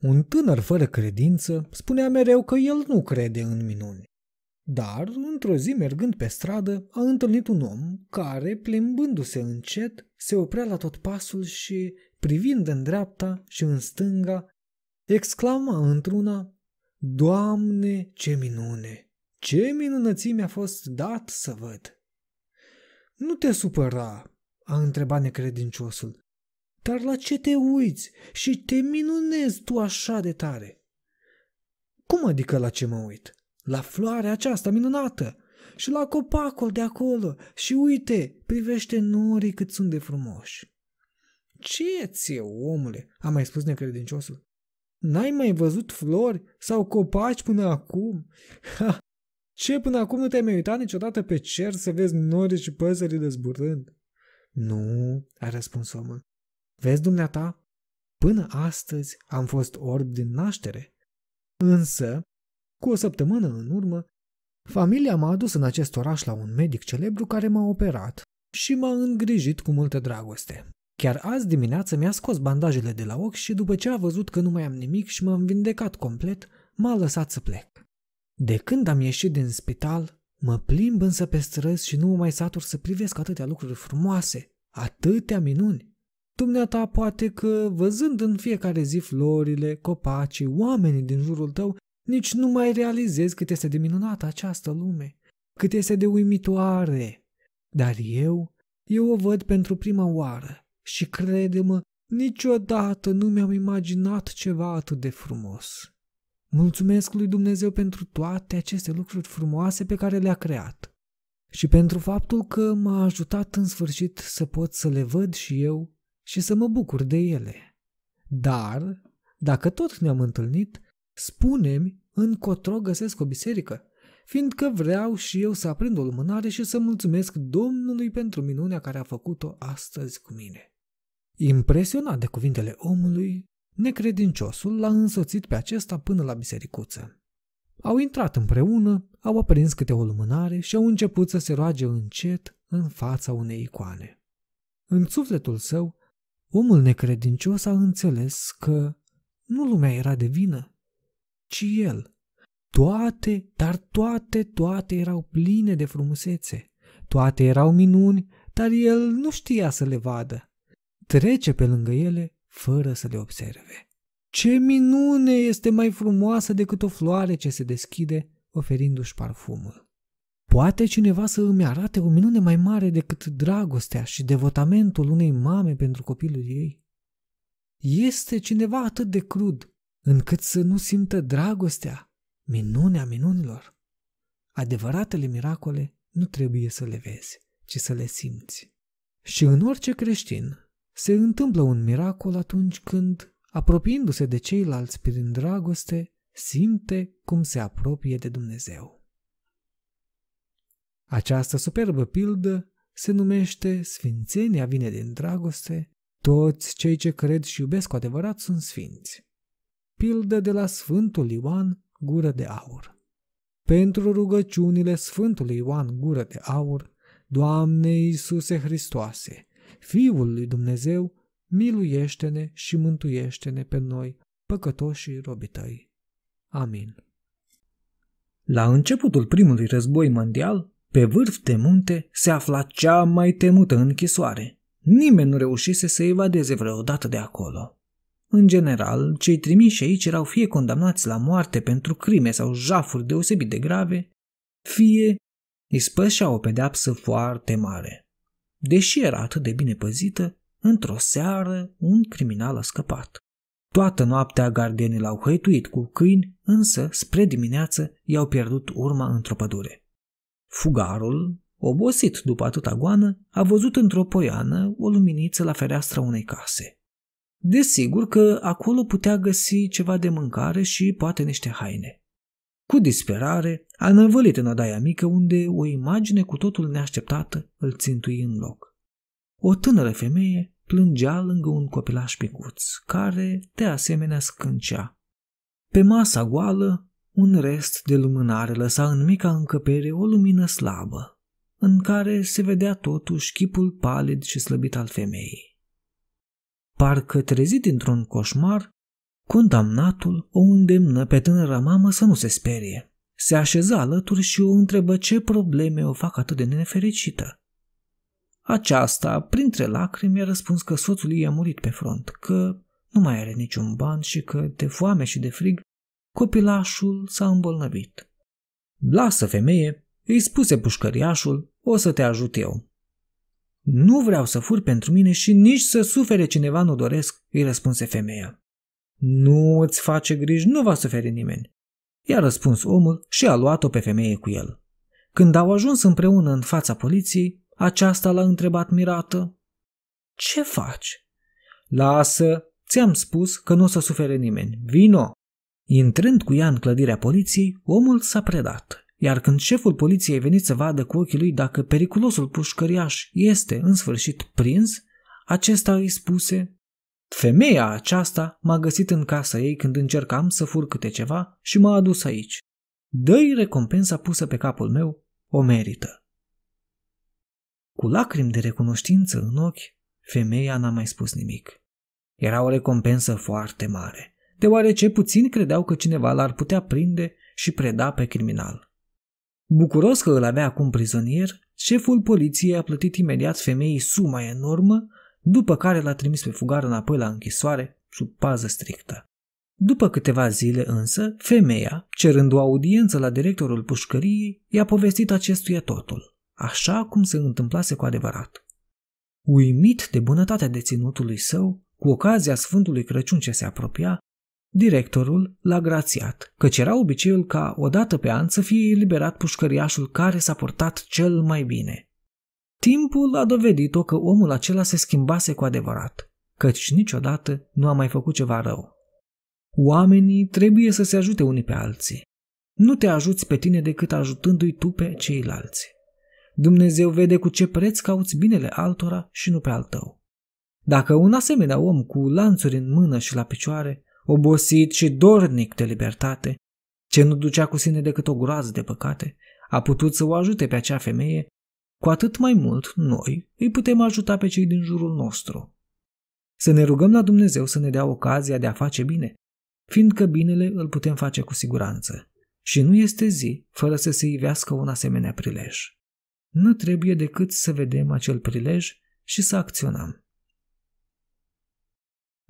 Un tânăr fără credință spunea mereu că el nu crede în minuni. Dar, într-o zi mergând pe stradă, a întâlnit un om care, plimbându-se încet, se oprea la tot pasul și, privind în dreapta și în stânga, exclama într-una, Doamne, ce minune! Ce minunății mi-a fost dat să văd! Nu te supăra, a întrebat necredinciosul. Dar la ce te uiți și te minunezi tu așa de tare? Cum adică la ce mă uit? La floarea aceasta minunată și la copacul de acolo și uite, privește norii cât sunt de frumoși. Ce ție, omule, a mai spus necredinciosul. N-ai mai văzut flori sau copaci până acum? Ha, ce, până acum nu te-ai mai uitat niciodată pe cer să vezi nori și păsări dezburând? Nu, a răspuns omul. Vezi, dumneata, până astăzi am fost orb din naștere. Însă, cu o săptămână în urmă, familia m-a adus în acest oraș la un medic celebru care m-a operat și m-a îngrijit cu multă dragoste. Chiar azi dimineață mi-a scos bandajele de la ochi și după ce a văzut că nu mai am nimic și m-am vindecat complet, m-a lăsat să plec. De când am ieșit din spital, mă plimb însă pe străzi și nu mă mai satur să privesc atâtea lucruri frumoase, atâtea minuni. Dumneata poate că, văzând în fiecare zi florile, copacii, oamenii din jurul tău, nici nu mai realizezi cât este de minunată această lume, cât este de uimitoare. Dar eu, eu o văd pentru prima oară și crede-mă, niciodată nu mi-am imaginat ceva atât de frumos. Mulțumesc lui Dumnezeu pentru toate aceste lucruri frumoase pe care le-a creat și pentru faptul că m-a ajutat în sfârșit să pot să le văd și eu și să mă bucur de ele. Dar, dacă tot ne-am întâlnit, spune-mi încotro găsesc o biserică, fiindcă vreau și eu să aprind o lumânare și să mulțumesc Domnului pentru minunea care a făcut-o astăzi cu mine. Impresionat de cuvintele omului, necredinciosul l-a însoțit pe acesta până la bisericuță. Au intrat împreună, au aprins câte o lumânare și au început să se roage încet în fața unei icoane. În sufletul său Omul necredincios a înțeles că nu lumea era de vină, ci el. Toate, dar toate, toate erau pline de frumusețe. Toate erau minuni, dar el nu știa să le vadă. Trece pe lângă ele fără să le observe. Ce minune este mai frumoasă decât o floare ce se deschide oferindu-și parfumul. Poate cineva să îmi arate o minune mai mare decât dragostea și devotamentul unei mame pentru copilul ei? Este cineva atât de crud încât să nu simtă dragostea, minunea minunilor. Adevăratele miracole nu trebuie să le vezi, ci să le simți. Și în orice creștin se întâmplă un miracol atunci când, apropiindu-se de ceilalți prin dragoste, simte cum se apropie de Dumnezeu. Această superbă pildă se numește Sfințenia vine din dragoste, toți cei ce cred și iubesc cu adevărat sunt sfinți. Pildă de la Sfântul Ioan, gură de aur. Pentru rugăciunile Sfântului Ioan, gură de aur, Doamne Iisuse Hristoase, Fiul lui Dumnezeu, miluiește-ne și mântuiește-ne pe noi, păcătoșii robităi. Amin. La începutul primului război mondial, pe vârf de munte se afla cea mai temută închisoare. Nimeni nu reușise să evadeze vreodată de acolo. În general, cei trimiși aici erau fie condamnați la moarte pentru crime sau jafuri deosebit de grave, fie ispășea o pedeapsă foarte mare. Deși era atât de bine păzită, într-o seară un criminal a scăpat. Toată noaptea gardienii l-au hăituit cu câini, însă spre dimineață i-au pierdut urma într-o pădure. Fugarul, obosit după atâta goană, a văzut într-o poiană o luminiță la fereastra unei case. Desigur că acolo putea găsi ceva de mâncare și poate niște haine. Cu disperare, a năvălit în odaia mică unde o imagine cu totul neașteptată îl țintui în loc. O tânără femeie plângea lângă un copilaș picuț, care, de asemenea, scâncea. Pe masa goală un rest de lumânare lăsa în mica încăpere o lumină slabă, în care se vedea totuși chipul palid și slăbit al femeii. Parcă trezit dintr-un coșmar, condamnatul o îndemnă pe tânăra mamă să nu se sperie. Se așeză alături și o întrebă ce probleme o fac atât de nefericită. Aceasta, printre lacrimi, a răspuns că soțul ei a murit pe front, că nu mai are niciun ban și că, de foame și de frig, copilașul s-a îmbolnăvit. Lasă, femeie, îi spuse pușcăriașul, o să te ajut eu. Nu vreau să fur pentru mine și nici să sufere cineva nu doresc, îi răspunse femeia. Nu îți face griji, nu va suferi nimeni. I-a răspuns omul și a luat-o pe femeie cu el. Când au ajuns împreună în fața poliției, aceasta l-a întrebat mirată. Ce faci? Lasă, ți-am spus că nu o să sufere nimeni. Vino! Intrând cu ea în clădirea poliției, omul s-a predat, iar când șeful poliției a venit să vadă cu ochii lui dacă periculosul pușcăriaș este în sfârșit prins, acesta îi spuse Femeia aceasta m-a găsit în casa ei când încercam să fur câte ceva și m-a adus aici. Dă-i recompensa pusă pe capul meu, o merită. Cu lacrimi de recunoștință în ochi, femeia n-a mai spus nimic. Era o recompensă foarte mare deoarece puțin credeau că cineva l-ar putea prinde și preda pe criminal. Bucuros că îl avea acum prizonier, șeful poliției a plătit imediat femeii suma enormă, după care l-a trimis pe fugar înapoi la închisoare, sub pază strictă. După câteva zile însă, femeia, cerând o audiență la directorul pușcăriei, i-a povestit acestuia totul, așa cum se întâmplase cu adevărat. Uimit de bunătatea deținutului său, cu ocazia Sfântului Crăciun ce se apropia, Directorul l-a grațiat, căci era obiceiul ca odată pe an să fie eliberat pușcăriașul care s-a portat cel mai bine. Timpul a dovedit-o că omul acela se schimbase cu adevărat, căci niciodată nu a mai făcut ceva rău. Oamenii trebuie să se ajute unii pe alții. Nu te ajuți pe tine decât ajutându-i tu pe ceilalți. Dumnezeu vede cu ce preț cauți binele altora și nu pe al tău. Dacă un asemenea om cu lanțuri în mână și la picioare obosit și dornic de libertate, ce nu ducea cu sine decât o groază de păcate, a putut să o ajute pe acea femeie, cu atât mai mult noi îi putem ajuta pe cei din jurul nostru. Să ne rugăm la Dumnezeu să ne dea ocazia de a face bine, fiindcă binele îl putem face cu siguranță. Și nu este zi fără să se ivească un asemenea prilej. Nu trebuie decât să vedem acel prilej și să acționăm.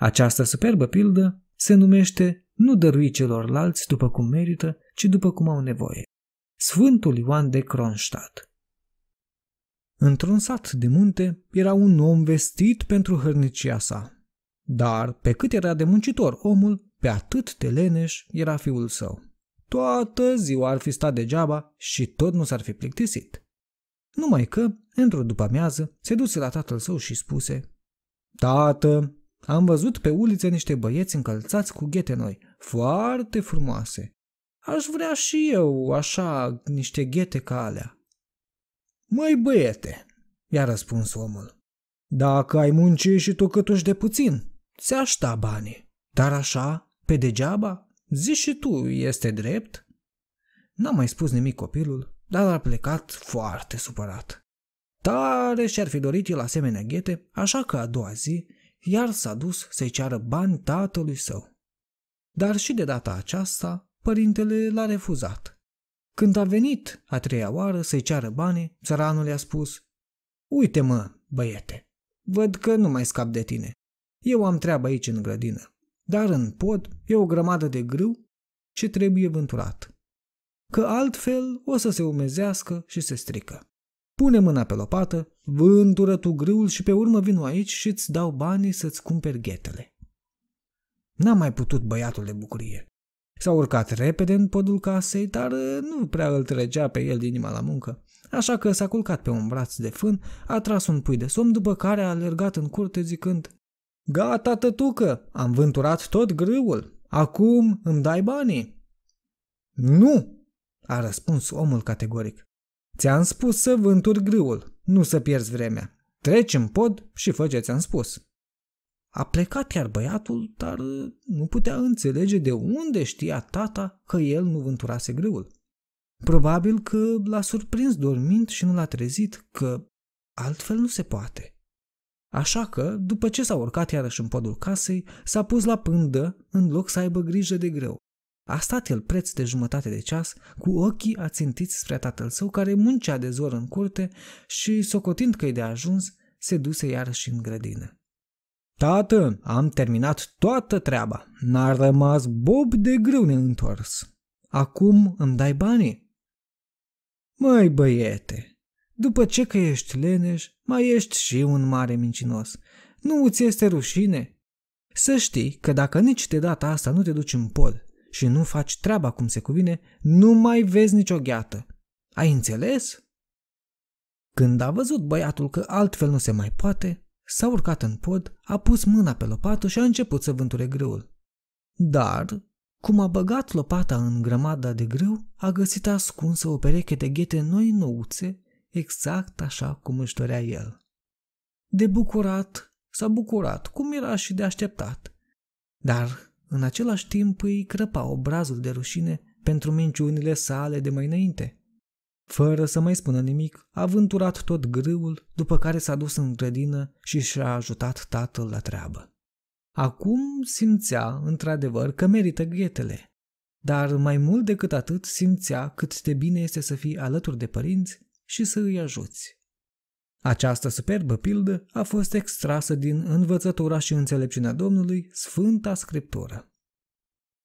Această superbă pildă se numește nu dărui celorlalți după cum merită, ci după cum au nevoie. Sfântul Ioan de Kronstadt Într-un sat de munte era un om vestit pentru hărnicia sa. Dar pe cât era de muncitor omul, pe atât de leneș era fiul său. Toată ziua ar fi stat degeaba și tot nu s-ar fi plictisit. Numai că, într-o după-amiază, se duse la tatăl său și spuse Tată, am văzut pe ulițe niște băieți încălțați cu ghete noi, foarte frumoase. Aș vrea și eu, așa, niște ghete ca alea. Măi băiete, i-a răspuns omul, dacă ai munci și tu câtuși de puțin, se așta banii. Dar așa, pe degeaba, zici și tu, este drept? N-a mai spus nimic copilul, dar a plecat foarte supărat. Tare și-ar fi dorit el asemenea ghete, așa că a doua zi iar s-a dus să-i ceară bani tatălui său. Dar și de data aceasta, părintele l-a refuzat. Când a venit a treia oară să-i ceară bani, țăranul i-a spus, Uite mă, băiete, văd că nu mai scap de tine. Eu am treabă aici în grădină, dar în pod e o grămadă de grâu ce trebuie vânturat. Că altfel o să se umezească și se strică. Pune mâna pe lopată, vântură tu grâul și pe urmă vin aici și îți dau banii să-ți cumperi ghetele. N-a mai putut băiatul de bucurie. S-a urcat repede în podul casei, dar uh, nu prea îl tregea pe el inima la muncă. Așa că s-a culcat pe un braț de fân, a tras un pui de somn, după care a alergat în curte zicând Gata, tătucă, am vânturat tot grâul. Acum îmi dai banii?" Nu!" a răspuns omul categoric. Ți-am spus să vânturi grâul, nu să pierzi vremea. Treci în pod și fă ce ți-am spus. A plecat iar băiatul, dar uh, nu putea înțelege de unde știa tata că el nu vânturase grâul. Probabil că l-a surprins dormind și nu l-a trezit, că altfel nu se poate. Așa că, după ce s-a urcat iarăși în podul casei, s-a pus la pândă în loc să aibă grijă de greu. A stat el preț de jumătate de ceas, cu ochii ațintiți spre tatăl său, care muncea de zor în curte și, socotind că-i de ajuns, se duse iarăși în grădină. Tată, am terminat toată treaba. N-a rămas bob de grâu neîntors. Acum îmi dai banii? Măi, băiete, după ce că ești leneș, mai ești și un mare mincinos. Nu ți este rușine? Să știi că dacă nici de data asta nu te duci în pod și nu faci treaba cum se cuvine, nu mai vezi nicio gheată. Ai înțeles? Când a văzut băiatul că altfel nu se mai poate, s-a urcat în pod, a pus mâna pe lopată și a început să vânture grâul. Dar, cum a băgat lopata în grămada de grâu, a găsit ascunsă o pereche de ghete noi nouțe, exact așa cum își dorea el. De bucurat, s-a bucurat, cum era și de așteptat. Dar în același timp îi crăpa obrazul de rușine pentru minciunile sale de mai înainte. Fără să mai spună nimic, a vânturat tot grâul, după care s-a dus în grădină și și-a ajutat tatăl la treabă. Acum simțea, într-adevăr, că merită ghetele, dar mai mult decât atât simțea cât de bine este să fii alături de părinți și să îi ajuți. Această superbă pildă a fost extrasă din Învățătura și Înțelepciunea Domnului, Sfânta Scriptură.